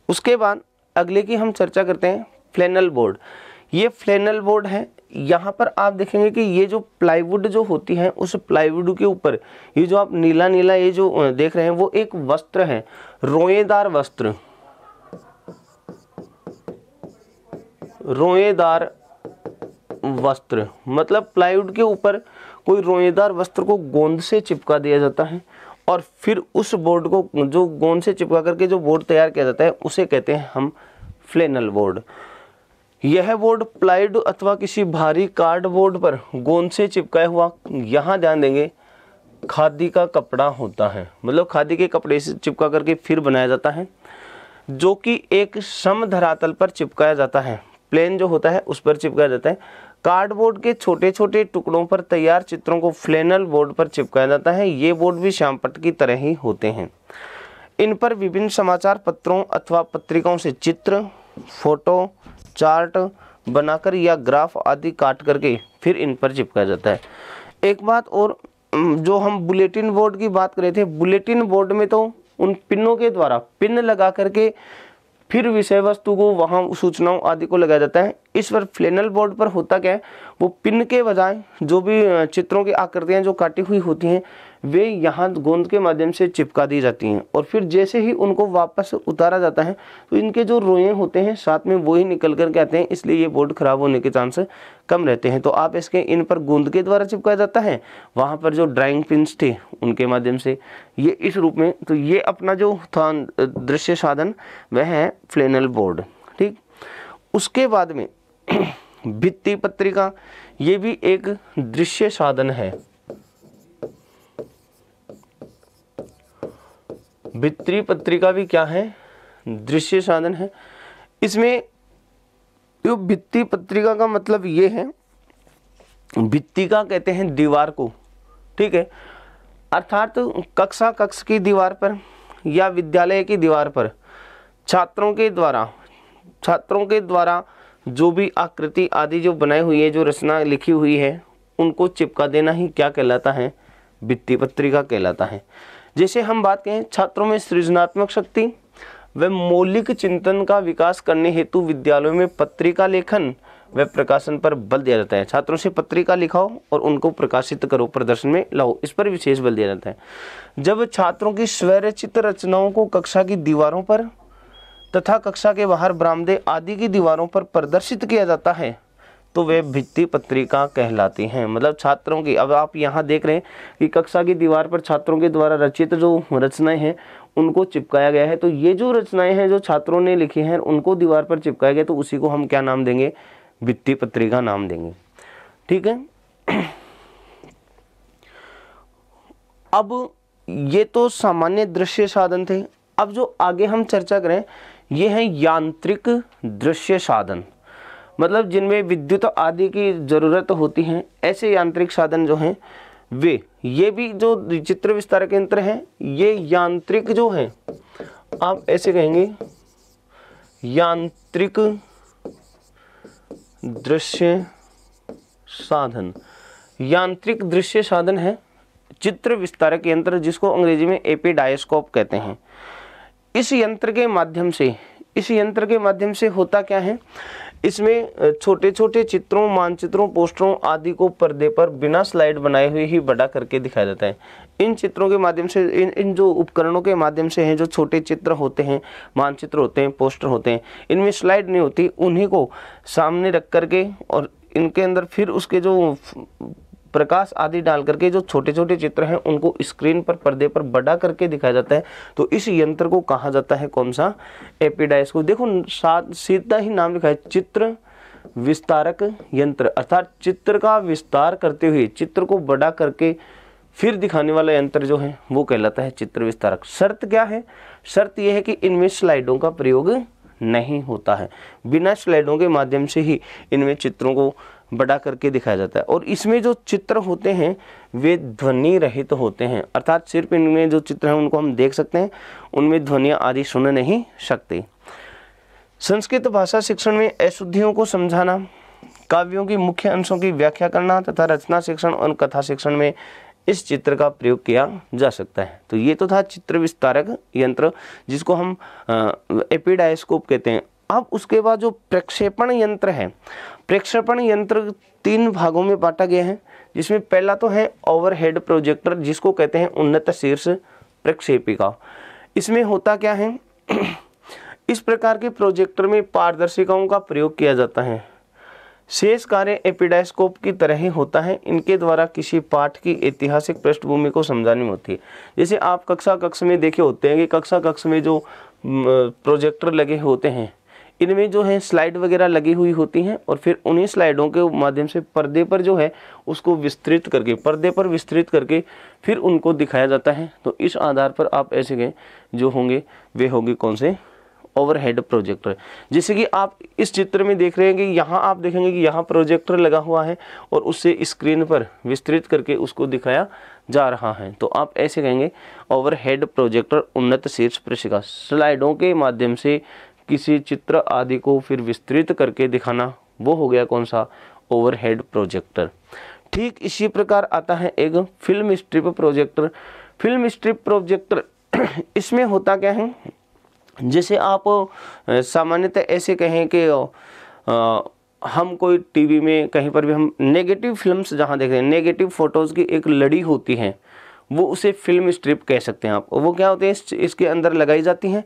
उसके बाद अगले की हम चर्चा करते हैं फ्लैनल बोर्ड ये फ्लैनल बोर्ड है यहाँ पर आप देखेंगे कि ये जो प्लाईवुड जो होती है उस प्लाईवुड के ऊपर ये जो आप नीला नीला ये जो देख रहे हैं वो एक वस्त्र है रोएदार वस्त्र रोएदार वस्त्र मतलब प्लाईवुड के ऊपर कोई रोएदार वस्त्र को गोंद से चिपका दिया जाता है और फिर उस बोर्ड को जो गोंद से चिपका करके जो बोर्ड तैयार किया जाता है उसे कहते हैं हम फ्लेनल बोर्ड यह बोर्ड प्लाइड अथवा किसी भारी कार्डबोर्ड पर गोंद से चिपकाया हुआ यहाँ ध्यान देंगे खादी का कपड़ा होता है मतलब खादी के कपड़े से चिपका करके फिर बनाया जाता है जो कि एक सम धरातल पर चिपकाया जाता है प्लेन जो होता है उस पर चिपकाया जाता है कार्डबोर्ड के छोटे छोटे टुकड़ों पर तैयार चित्रों को फ्लेनल बोर्ड पर चिपकाया जाता है ये बोर्ड भी श्यामपट की तरह ही होते हैं इन पर विभिन्न समाचार पत्रों अथवा पत्रिकाओं से चित्र फोटो चार्ट बनाकर या ग्राफ आदि काट करके फिर इन पर चिपका जाता है एक बात और जो हम बुलेटिन बोर्ड की बात कर रहे थे बुलेटिन बोर्ड में तो उन पिनों के द्वारा पिन लगा करके फिर विषय वस्तु को वहाँ सूचनाओं आदि को लगाया जाता है इस पर फ्लेनल बोर्ड पर होता क्या है वो पिन के बजाय जो भी चित्रों की आकृतियाँ जो काटी हुई होती हैं वे यहाँ गोंद के माध्यम से चिपका दी जाती हैं और फिर जैसे ही उनको वापस उतारा जाता है तो इनके जो रोए होते हैं साथ में वो ही निकल कर के आते हैं इसलिए ये बोर्ड ख़राब होने के चांस कम रहते हैं तो आप इसके इन पर गोंद के द्वारा चिपकाया जाता है वहाँ पर जो ड्राइंग पिंस थे उनके माध्यम से ये इस रूप में तो ये अपना जो था दृश्य साधन वह है फ्लेनल बोर्ड ठीक उसके बाद में भित्ति पत्रिका ये भी एक दृश्य साधन है भित्री पत्रिका भी क्या है दृश्य साधन है इसमें जो भित्ती पत्रिका का मतलब ये है भित्तिका कहते हैं दीवार को ठीक है अर्थात कक्षा कक्ष की दीवार पर या विद्यालय की दीवार पर छात्रों के द्वारा छात्रों के द्वारा जो भी आकृति आदि जो बनाई हुई है जो रचना लिखी हुई है उनको चिपका देना ही क्या कहलाता है भित्ति पत्रिका कहलाता है जैसे हम बात कहें छात्रों में सृजनात्मक शक्ति व मौलिक चिंतन का विकास करने हेतु विद्यालयों में पत्रिका लेखन व प्रकाशन पर बल दिया जाता है छात्रों से पत्रिका लिखाओ और उनको प्रकाशित करो प्रदर्शन में लाओ इस पर विशेष बल दिया जाता है जब छात्रों की स्वरचित रचनाओं को कक्षा की दीवारों पर तथा कक्षा के बाहर बरामदे आदि की दीवारों पर प्रदर्शित किया जाता है तो वे भित्ति पत्रिका कहलाती हैं मतलब छात्रों की अब आप यहाँ देख रहे हैं कि कक्षा की दीवार पर छात्रों के द्वारा रचित जो रचनाएं हैं उनको चिपकाया गया है तो ये जो रचनाएं हैं जो छात्रों ने लिखी हैं उनको दीवार पर चिपकाया गया तो उसी को हम क्या नाम देंगे भित्ति पत्रिका नाम देंगे ठीक है अब ये तो सामान्य दृश्य साधन थे अब जो आगे हम चर्चा करें ये है यांत्रिक दृश्य साधन मतलब जिनमें विद्युत आदि की ज़रूरत होती है ऐसे यांत्रिक साधन जो हैं वे ये भी जो चित्र विस्तारक यंत्र हैं ये यांत्रिक जो हैं आप ऐसे कहेंगे यांत्रिक दृश्य साधन यांत्रिक दृश्य साधन है चित्र विस्तारक यंत्र जिसको अंग्रेजी में एपिडायस्कोप कहते हैं इस यंत्र के माध्यम से इस यंत्र के माध्यम से होता क्या है इसमें छोटे छोटे चित्रों मानचित्रों पोस्टरों आदि को पर्दे पर बिना स्लाइड बनाए हुए ही बड़ा करके दिखाया जाता है इन चित्रों के माध्यम से इन इन जो उपकरणों के माध्यम से हैं जो छोटे चित्र होते हैं मानचित्र होते हैं पोस्टर होते हैं इनमें स्लाइड नहीं होती उन्हीं को सामने रख करके और इनके अंदर फिर उसके जो प्रकाश आदि डाल करके जो छोटे छोटे चित्र हैं उनको स्क्रीन पर पर्दे पर बड़ा करके दिखाया जाता है तो इस यंत्र को कहा जाता है कौन सा एपीडाइस को देखो साथ सीधा ही नाम लिखा है चित्र विस्तारक यंत्र अर्थात चित्र का विस्तार करते हुए चित्र को बड़ा करके फिर दिखाने वाला यंत्र जो है वो कहलाता है चित्र विस्तारक शर्त क्या है शर्त यह है कि इनमें स्लाइडों का प्रयोग नहीं होता है बिना स्लाइडों के माध्यम से ही इनमें चित्रों को बड़ा करके दिखाया जाता है और इसमें जो चित्र होते हैं वे ध्वनि रहित तो होते हैं अर्थात सिर्फ इनमें जो चित्र हैं उनको हम देख सकते हैं उनमें ध्वनियाँ आदि सुन नहीं सकते संस्कृत भाषा शिक्षण में अशुद्धियों को समझाना काव्यों की मुख्य अंशों की व्याख्या करना तथा रचना शिक्षण और कथा शिक्षण में इस चित्र का प्रयोग किया जा सकता है तो ये तो था चित्र विस्तारक यंत्र जिसको हम एपिडाइस्कोप कहते हैं अब उसके बाद जो प्रक्षेपण यंत्र है प्रक्षेपण यंत्र तीन भागों में बांटा गया है जिसमें पहला तो है ओवरहेड प्रोजेक्टर जिसको कहते हैं उन्नत शीर्ष प्रक्षेपिका इसमें होता क्या है इस प्रकार के प्रोजेक्टर में पारदर्शिकाओं का प्रयोग किया जाता है शेष कार्य एपिडाइस्कोप की तरह ही होता है इनके द्वारा किसी पाठ की ऐतिहासिक पृष्ठभूमि को समझाने में होती है जैसे आप कक्षा कक्ष में देखे होते हैं कि कक्षा कक्ष में जो प्रोजेक्टर लगे होते हैं इनमें जो है स्लाइड वगैरह लगी हुई होती हैं और फिर उन्हीं स्लाइडों के माध्यम से पर्दे पर जो है उसको विस्तृत करके पर्दे पर विस्तृत करके फिर उनको दिखाया जाता है तो इस आधार पर आप ऐसे गए जो होंगे वे होंगे कौन से ओवरहेड प्रोजेक्टर जैसे कि आप इस चित्र में देख रहे हैं कि यहाँ आप देखेंगे कि यहाँ प्रोजेक्टर लगा हुआ है और उससे स्क्रीन पर विस्तृत करके उसको दिखाया जा रहा है तो आप ऐसे कहेंगे ओवरहेड प्रोजेक्टर उन्नत शीर्ष प्रशिका स्लाइडों के माध्यम से किसी चित्र आदि को फिर विस्तृत करके दिखाना वो हो गया कौन सा ओवरहेड प्रोजेक्टर ठीक इसी प्रकार आता है एक film strip projector film strip projector इसमें होता क्या है जैसे आप सामान्यतः ऐसे कहें कि हम कोई टीवी में कहीं पर भी हम नेगेटिव फिल्म्स जहाँ देख रहे हैं नेगेटिव फ़ोटोज़ की एक लड़ी होती है वो उसे फिल्म स्ट्रिप कह सकते हैं आप वो क्या होते हैं इसके अंदर लगाई जाती हैं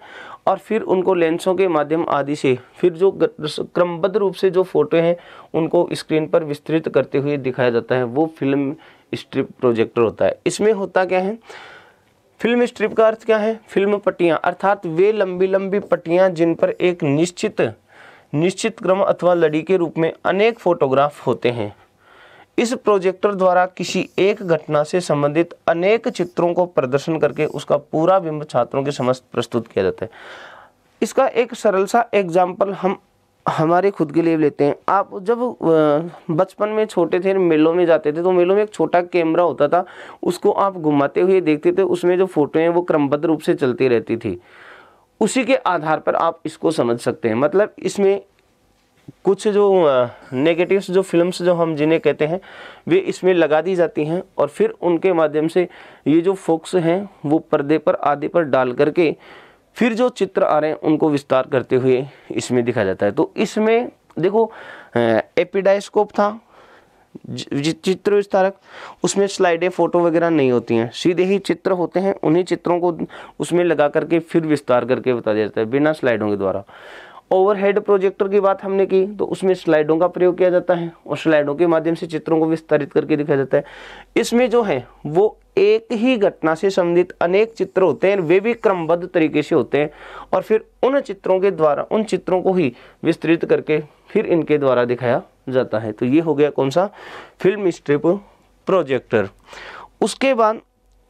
और फिर उनको लेंसों के माध्यम आदि से फिर जो क्रमबद्ध रूप से जो फोटो हैं उनको स्क्रीन पर विस्तृत करते हुए दिखाया जाता है वो फिल्म स्ट्रिप प्रोजेक्टर होता है इसमें होता क्या है फिल्म स्ट्रिप का अर्थ क्या है फिल्म पट्टियाँ अर्थात वे लंबी लंबी पट्टियाँ जिन पर एक निश्चित निश्चित क्रम अथवा लड़ी के रूप में अनेक फोटोग्राफ होते हैं इस प्रोजेक्टर द्वारा किसी एक घटना से संबंधित अनेक चित्रों को प्रदर्शन करके उसका पूरा बिंब छात्रों के समस्त प्रस्तुत किया जाता है इसका एक सरल सा एग्जाम्पल हम हमारे खुद के लिए लेते हैं आप जब बचपन में छोटे थे मेलों में जाते थे तो मेलों में एक छोटा कैमरा होता था उसको आप घुमाते हुए देखते थे उसमें जो फोटो हैं वो क्रमबद्ध रूप से चलती रहती थी उसी के आधार पर आप इसको समझ सकते हैं मतलब इसमें कुछ जो नेगेटिव्स जो फिल्म्स जो हम जिन्हें कहते हैं वे इसमें लगा दी जाती हैं और फिर उनके माध्यम से ये जो फोक्स हैं वो पर्दे पर आदि पर डाल करके फिर जो चित्र आ रहे हैं उनको विस्तार करते हुए इसमें दिखा जाता है तो इसमें देखो एपिडाइस्कोप था चित्र विस्तारक उसमें स्लाइडें फ़ोटो वगैरह नहीं होती हैं सीधे ही चित्र होते हैं उन्हीं चित्रों को उसमें लगा करके फिर विस्तार करके बता दिया जाता है बिना स्लाइडों के द्वारा ओवरहेड प्रोजेक्टर की बात हमने की तो उसमें स्लाइडों का प्रयोग किया जाता है और स्लाइडों के माध्यम से चित्रों को विस्तारित करके दिखाया जाता है इसमें जो है वो एक ही घटना से संबंधित अनेक चित्र होते हैं वे भी क्रमबद्ध तरीके से होते हैं और फिर उन चित्रों के द्वारा उन चित्रों को ही विस्तृत करके फिर इनके द्वारा दिखाया जाता है तो ये हो गया कौन सा फिल्म स्ट्रिप प्रोजेक्टर उसके बाद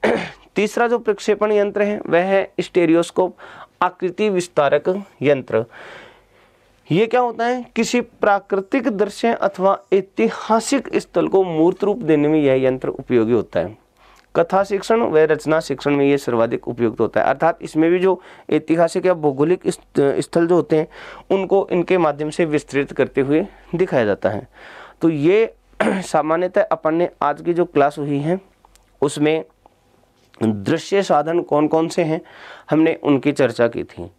तीसरा जो प्रक्षेपण यंत्र है वह है स्टेरियोस्कोप आकृति विस्तारक यंत्र ये क्या होता है किसी प्राकृतिक दृश्य अथवा ऐतिहासिक स्थल को मूर्त रूप देने में यह यंत्र उपयोगी होता है कथा शिक्षण व रचना शिक्षण में ये सर्वाधिक उपयुक्त होता है अर्थात इसमें भी जो ऐतिहासिक या भौगोलिक स्थल जो होते हैं उनको इनके माध्यम से विस्तृत करते हुए दिखाया जाता है तो ये सामान्यतः अपन ने आज की जो क्लास हुई है उसमें दृश्य साधन कौन कौन से हैं हमने उनकी चर्चा की थी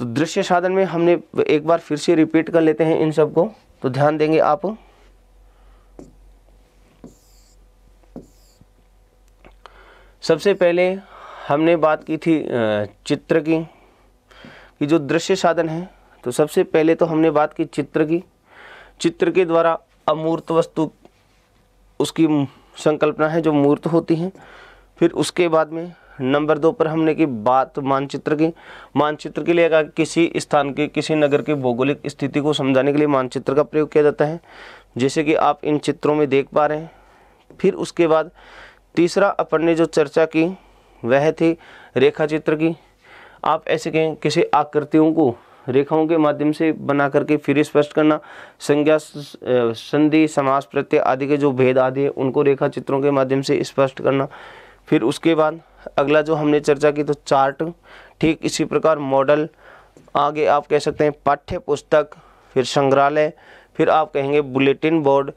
तो दृश्य साधन में हमने एक बार फिर से रिपीट कर लेते हैं इन सबको तो ध्यान देंगे आप सबसे पहले हमने बात की थी चित्र की कि जो दृश्य साधन है तो सबसे पहले तो हमने बात की चित्र की चित्र के द्वारा अमूर्त वस्तु उसकी संकल्पना है जो मूर्त होती है फिर उसके बाद में नंबर दो पर हमने की बात मानचित्र की मानचित्र के लिए कहा किसी स्थान के किसी नगर की भौगोलिक स्थिति को समझाने के लिए मानचित्र का प्रयोग किया जाता है जैसे कि आप इन चित्रों में देख पा रहे हैं फिर उसके बाद तीसरा अपन ने जो चर्चा की वह थी रेखा चित्र की आप ऐसे कहें किसी आकृतियों को रेखाओं के माध्यम से बना करके फिर स्पष्ट करना संज्ञा संधि समास प्रत्यय आदि के जो भेद आदि हैं उनको रेखा चित्रों के माध्यम से स्पष्ट करना फिर उसके बाद अगला जो हमने चर्चा की तो चार्ट ठीक इसी प्रकार मॉडल आगे आप कह सकते हैं पाठ्य पुस्तक फिर संग्रहालय फिर आप कहेंगे बुलेटिन बोर्ड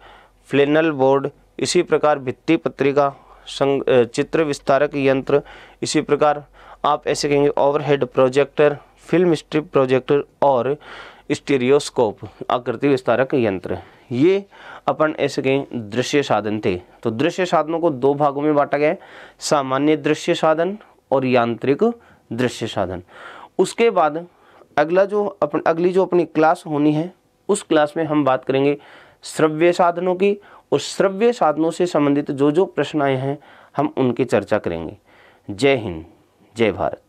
फ्लेनल बोर्ड इसी प्रकार भित्ति पत्रिका संग चित्र विस्तारक यंत्र इसी प्रकार आप ऐसे कहेंगे overhead projector film strip projector और स्टीरियोस्कोप आकृति विस्तारक यंत्र ये अपन ऐसे कहें दृश्य साधन थे तो दृश्य साधनों को दो भागों में बांटा गया सामान्य दृश्य साधन और यांत्रिक दृश्य साधन उसके बाद अगला जो अपन अगली जो अपनी क्लास होनी है उस क्लास में हम बात करेंगे श्रव्य साधनों की और श्रव्य साधनों से संबंधित जो जो प्रश्न आए हैं हम उनकी चर्चा करेंगे जय हिंद जय भारत